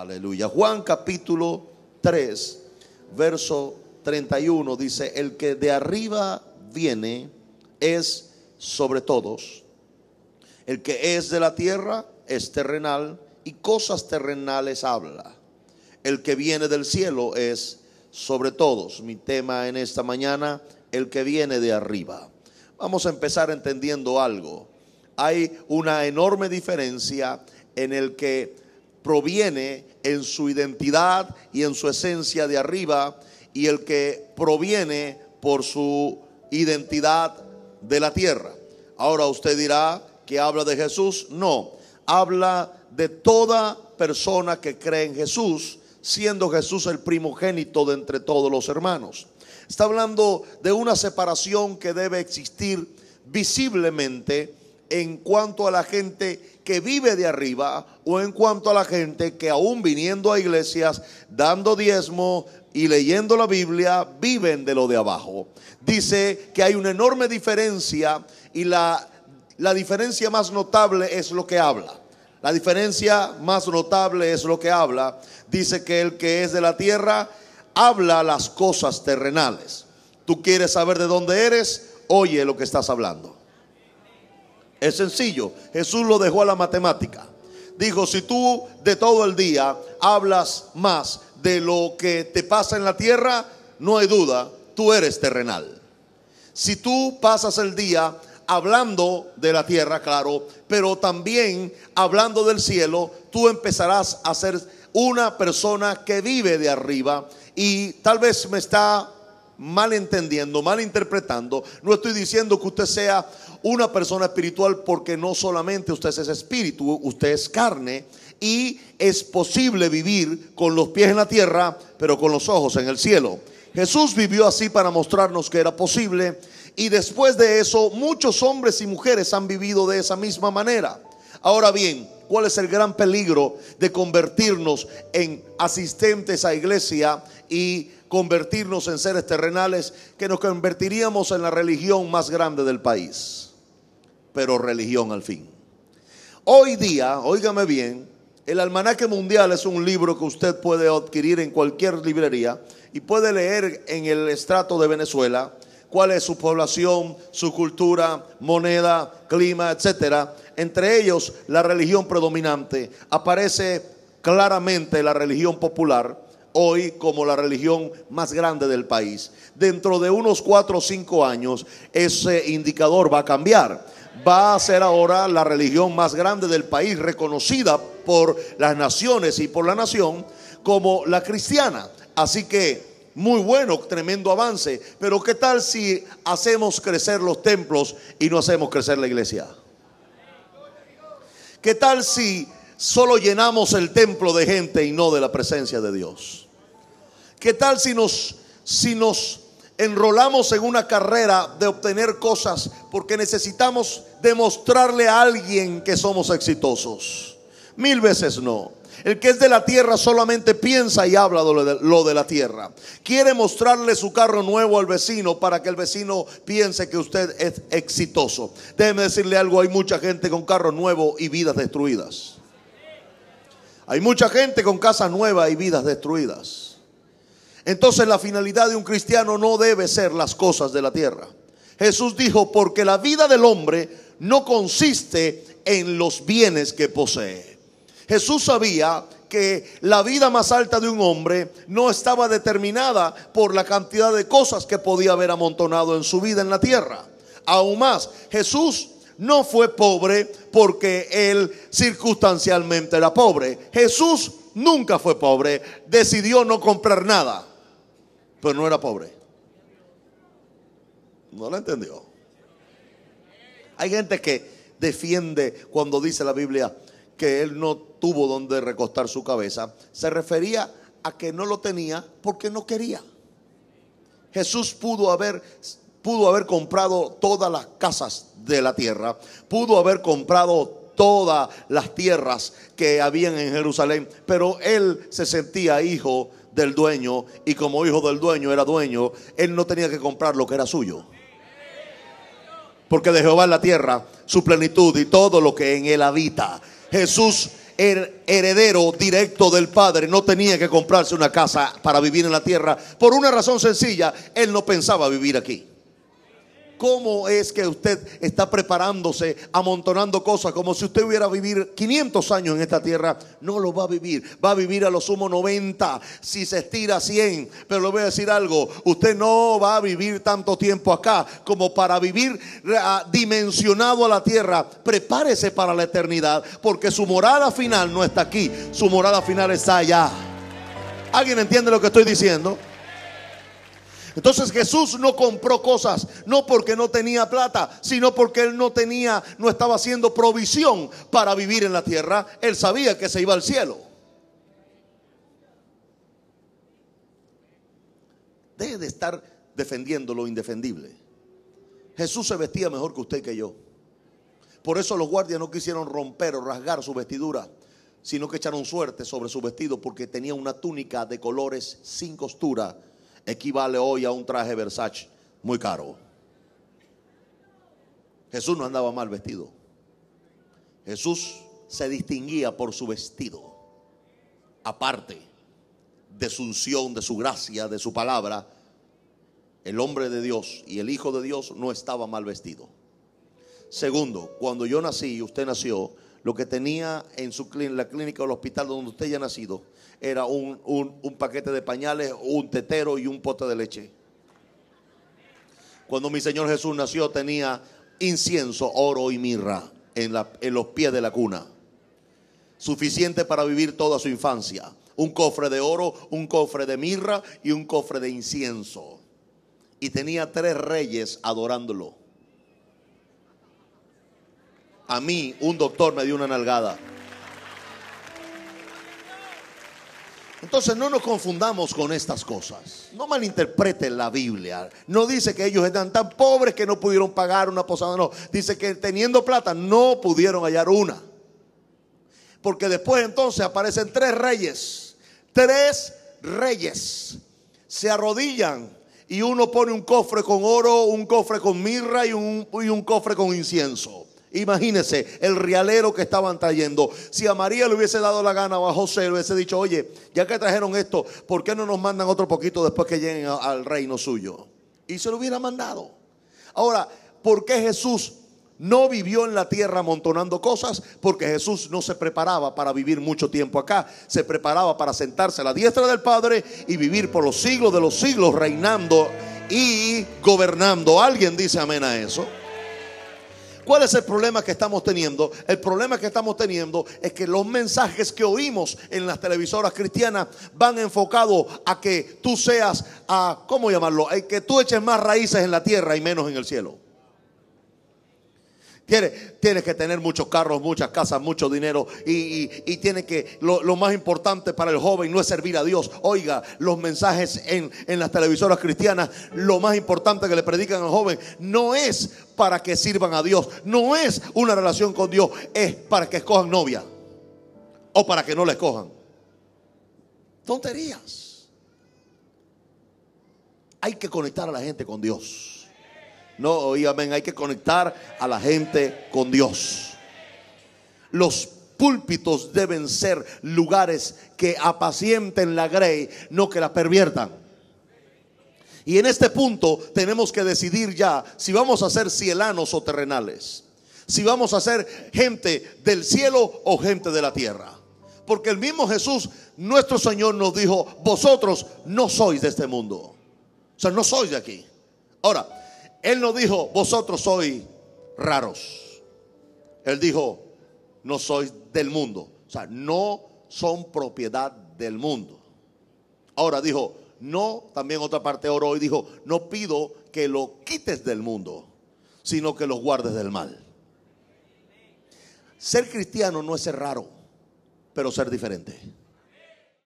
Aleluya. Juan capítulo 3, verso 31 dice, el que de arriba viene es sobre todos. El que es de la tierra es terrenal y cosas terrenales habla. El que viene del cielo es sobre todos. Mi tema en esta mañana, el que viene de arriba. Vamos a empezar entendiendo algo. Hay una enorme diferencia en el que proviene en su identidad y en su esencia de arriba y el que proviene por su identidad de la tierra. Ahora usted dirá que habla de Jesús. No, habla de toda persona que cree en Jesús, siendo Jesús el primogénito de entre todos los hermanos. Está hablando de una separación que debe existir visiblemente en cuanto a la gente que vive de arriba o en cuanto a la gente que aún viniendo a iglesias, dando diezmo y leyendo la Biblia, viven de lo de abajo. Dice que hay una enorme diferencia y la, la diferencia más notable es lo que habla. La diferencia más notable es lo que habla. Dice que el que es de la tierra habla las cosas terrenales. Tú quieres saber de dónde eres, oye lo que estás hablando. Es sencillo. Jesús lo dejó a la matemática. Dijo, si tú de todo el día hablas más de lo que te pasa en la tierra, no hay duda, tú eres terrenal. Si tú pasas el día hablando de la tierra, claro, pero también hablando del cielo, tú empezarás a ser una persona que vive de arriba y tal vez me está mal entendiendo, mal interpretando. No estoy diciendo que usted sea una persona espiritual porque no solamente usted es espíritu, usted es carne y es posible vivir con los pies en la tierra, pero con los ojos en el cielo. Jesús vivió así para mostrarnos que era posible y después de eso muchos hombres y mujeres han vivido de esa misma manera. Ahora bien, ¿cuál es el gran peligro de convertirnos en asistentes a iglesia y convertirnos en seres terrenales que nos convertiríamos en la religión más grande del país? pero religión al fin. Hoy día, óigame bien, el Almanaque Mundial es un libro que usted puede adquirir en cualquier librería y puede leer en el estrato de Venezuela cuál es su población, su cultura, moneda, clima, etcétera. Entre ellos, la religión predominante aparece claramente la religión popular hoy como la religión más grande del país. Dentro de unos cuatro o cinco años ese indicador va a cambiar va a ser ahora la religión más grande del país, reconocida por las naciones y por la nación como la cristiana. Así que muy bueno, tremendo avance, pero ¿qué tal si hacemos crecer los templos y no hacemos crecer la iglesia? ¿Qué tal si solo llenamos el templo de gente y no de la presencia de Dios? ¿Qué tal si nos si nos enrolamos en una carrera de obtener cosas porque necesitamos demostrarle a alguien que somos exitosos. Mil veces no. El que es de la tierra solamente piensa y habla de lo de la tierra. Quiere mostrarle su carro nuevo al vecino para que el vecino piense que usted es exitoso. Déjeme decirle algo, hay mucha gente con carro nuevo y vidas destruidas. Hay mucha gente con casa nueva y vidas destruidas. Entonces la finalidad de un cristiano no debe ser las cosas de la tierra. Jesús dijo, porque la vida del hombre no consiste en los bienes que posee. Jesús sabía que la vida más alta de un hombre no estaba determinada por la cantidad de cosas que podía haber amontonado en su vida en la tierra. Aún más, Jesús no fue pobre porque él circunstancialmente era pobre. Jesús nunca fue pobre, decidió no comprar nada pero no era pobre. No lo entendió. Hay gente que defiende cuando dice la Biblia que él no tuvo donde recostar su cabeza. Se refería a que no lo tenía porque no quería. Jesús pudo haber pudo haber comprado todas las casas de la tierra, pudo haber comprado todas las tierras que habían en Jerusalén. Pero él se sentía hijo del dueño y como hijo del dueño era dueño, él no tenía que comprar lo que era suyo. Porque de Jehová es la tierra, su plenitud y todo lo que en él habita. Jesús el heredero directo del Padre no tenía que comprarse una casa para vivir en la tierra por una razón sencilla, él no pensaba vivir aquí cómo es que usted está preparándose, amontonando cosas, como si usted hubiera vivido 500 años en esta tierra. No lo va a vivir, va a vivir a lo sumo 90, si se estira 100. Pero le voy a decir algo, usted no va a vivir tanto tiempo acá como para vivir eh, ah, dimensionado a la tierra. Prepárese para la eternidad, porque su morada final no está aquí, su morada final está allá. ¿Alguien entiende lo que estoy diciendo? Entonces Jesús no compró cosas, no porque no tenía plata, sino porque él no tenía, no estaba haciendo provisión para vivir en la tierra. Él sabía que se iba al cielo. Deje de estar defendiendo lo indefendible. Jesús se vestía mejor que usted que yo. Por eso los guardias no quisieron romper o rasgar su vestidura, sino que echaron suerte sobre su vestido porque tenía una túnica de colores sin costura equivale hoy a un traje Versace muy caro. Jesús no andaba mal vestido. Jesús se distinguía por su vestido. Aparte de su unción, de su gracia, de su palabra, el hombre de Dios y el Hijo de Dios no estaba mal vestido. Segundo, cuando yo nací y usted nació, lo que tenía en, su, la clínica o el hospital donde usted ya nacido era un, paquete de pañales, un tetero y un pote de leche. Cuando mi Señor Jesús nació tenía incienso, oro y mirra en los pies de la cuna. Suficiente para vivir toda su infancia. Un cofre de oro, un cofre de mirra y un cofre de incienso. Y tenía tres reyes adorándolo a mí un doctor me dio una nalgada. Entonces no nos confundamos con estas cosas. No malinterpreten la Biblia. No dice que ellos eran tan pobres que no pudieron pagar una posada. No, dice que teniendo plata no pudieron hallar una. Porque después entonces aparecen tres reyes. Tres reyes. Se arrodillan y uno pone un cofre con oro, un cofre con mirra y un, y un cofre con incienso. Imagínense el realero que estaban trayendo. Si a María le hubiese dado la gana o a José, le hubiese dicho, oye, ya que trajeron esto, ¿por qué no nos mandan otro poquito después que lleguen al reino suyo? Y se lo hubiera mandado. Ahora, ¿por qué Jesús no vivió en la tierra amontonando cosas porque Jesús no se preparaba para vivir mucho tiempo acá. Se preparaba para sentarse a la diestra del Padre y vivir por los siglos de los siglos reinando y gobernando. ¿Alguien dice amén a eso? ¿Cuál es el problema que estamos teniendo? El problema que estamos teniendo es que los mensajes que oímos en las televisoras cristianas van enfocados a que tú seas, a, ¿cómo llamarlo? A que tú eches más raíces en la tierra y menos en el cielo. Tienes, tiene que tener muchos carros, muchas casas, mucho dinero. Y, tiene que, lo, más importante para el joven no es servir a Dios. Oiga, los mensajes en, en las televisoras cristianas, lo más importante que le predican al joven no es para que sirvan a Dios, no es una relación con Dios, es para que escojan novia o para que no la escojan. Tonterías. Hay que conectar a la gente con Dios. No, amén. Hay que conectar a la gente con Dios. Los púlpitos deben ser lugares que apacienten la grey, no que la perviertan. Y en este punto tenemos que decidir ya si vamos a ser cielanos o terrenales. Si vamos a ser gente del cielo o gente de la tierra. Porque el mismo Jesús, nuestro Señor, nos dijo, vosotros no sois de este mundo. O sea, no sois de aquí. Ahora, él no dijo, vosotros sois raros. Él dijo, no sois del mundo. O sea, no son propiedad del mundo. Ahora dijo, no, también otra parte oro hoy dijo, no pido que lo quites del mundo, sino que lo guardes del mal. Ser cristiano no es ser raro, pero ser diferente.